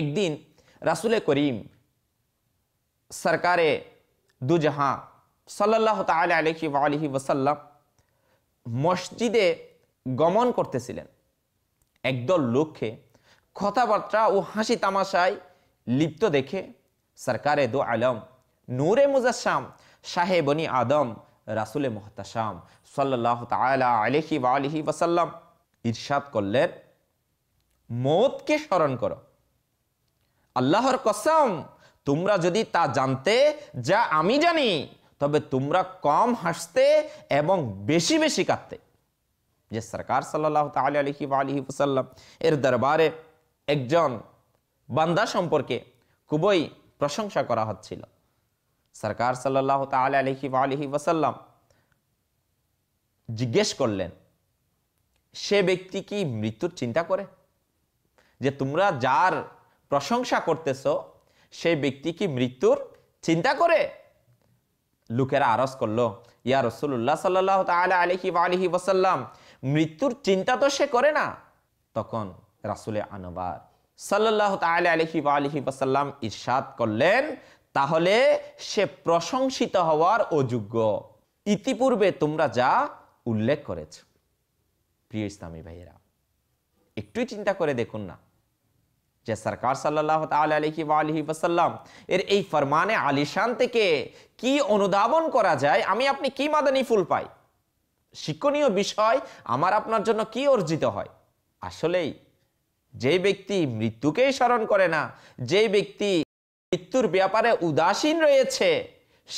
একদিন রাসুল করিম সরকারে দুজাহাঁ সাল্লাহ তালহি আলহি ওসাল্লাম মসজিদে গমন করতেছিলেন একদল লক্ষ্যে কথাবার্তা ও হাসি তামাশায় লিপ্ত দেখে সরকারে দু আলম নূরে মুজাসাম সাহেবনি আদম রাসুলে মোহতাসাম সাল্লাহ তালা আলহি আলহি ওসাল্লাম ইরশাদ করলেন মৌতকে স্মরণ করো আল্লাহর কসম তোমরা যদি তা জানতে যা আমি জানি তবে তোমরা কম হাসতে এবং বেশি বেশি কাঁদতে যে সরকার সাল্লাহ তালি আলহি আলহি এর দরবারে একজন বান্দা সম্পর্কে খুবই প্রশংসা করা হচ্ছিল সরকার সাল্লাহ তালি আলহি আলহি ওসাল্লাম জিজ্ঞেস করলেন সে ব্যক্তি কি মৃত্যুর চিন্তা করে যে তোমরা যার প্রশংসা করতেছ সেই ব্যক্তি কি মৃত্যুর চিন্তা করে লোকেরা আরস করলো ইয়া রসুল্লাহ সাল্লাহ তালা আলহি আলহি ওসাল্লাম মৃত্যুর চিন্তা তো সে করে না তখন রাসুলে আনবার সাল্লাহ তালা আলহি আলহি ওসাল্লাম ইরশাদ করলেন তাহলে সে প্রশংসিত হওয়ার অযোগ্য ইতিপূর্বে তোমরা যা উল্লেখ করেছ প্রিয় ইসলামী ভাইয়েরা একটুই চিন্তা করে দেখুন না যে সরকার সাল্লাহ আলহি আলহি ওসাল্লাম এর এই ফরমানে আলিশান থেকে কি অনুধাবন করা যায় আমি আপনি কি মাদানি ফুল পাই শিক্ষণীয় বিষয় আমার আপনার জন্য কি অর্জিত হয় আসলেই যে ব্যক্তি মৃত্যুকেই স্মরণ করে না যে ব্যক্তি মৃত্যুর ব্যাপারে উদাসীন রয়েছে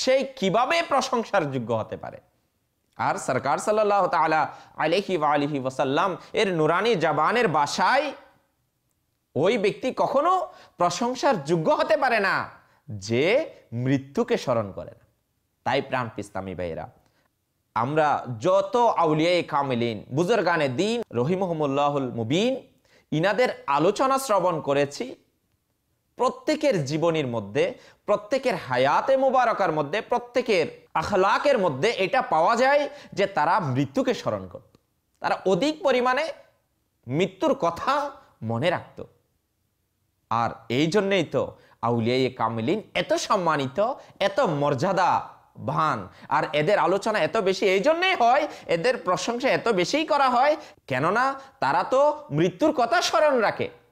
সেই কিভাবে প্রশংসার যোগ্য হতে পারে আর সরকার সাল্লাহ তালা আলহি আলহি ওসাল্লাম এর নুরানি জাবানের বাসায় ওই ব্যক্তি কখনো প্রশংসার যোগ্য হতে পারে না যে মৃত্যুকে স্মরণ করে না তাই প্রাণ পিস্তামি ভাইরা আমরা যত আউলিয়াই কামিলিন গানে দিন রহিমহমুল্লাহুল মুবিন ইনাদের আলোচনা শ্রবণ করেছি প্রত্যেকের জীবনীর মধ্যে প্রত্যেকের হায়াতে মোবারকার মধ্যে প্রত্যেকের আখলাকের মধ্যে এটা পাওয়া যায় যে তারা মৃত্যুকে স্মরণ করত তারা অধিক পরিমাণে মৃত্যুর কথা মনে রাখতো আর এই জন্যেই তো আউলিয়াই কামিলিন এত সম্মানিত এত মর্যাদা ভান আর এদের আলোচনা এত বেশি এই জন্যেই হয় এদের প্রশংসা এত বেশিই করা হয় কেননা তারা তো মৃত্যুর কথা স্মরণ রাখে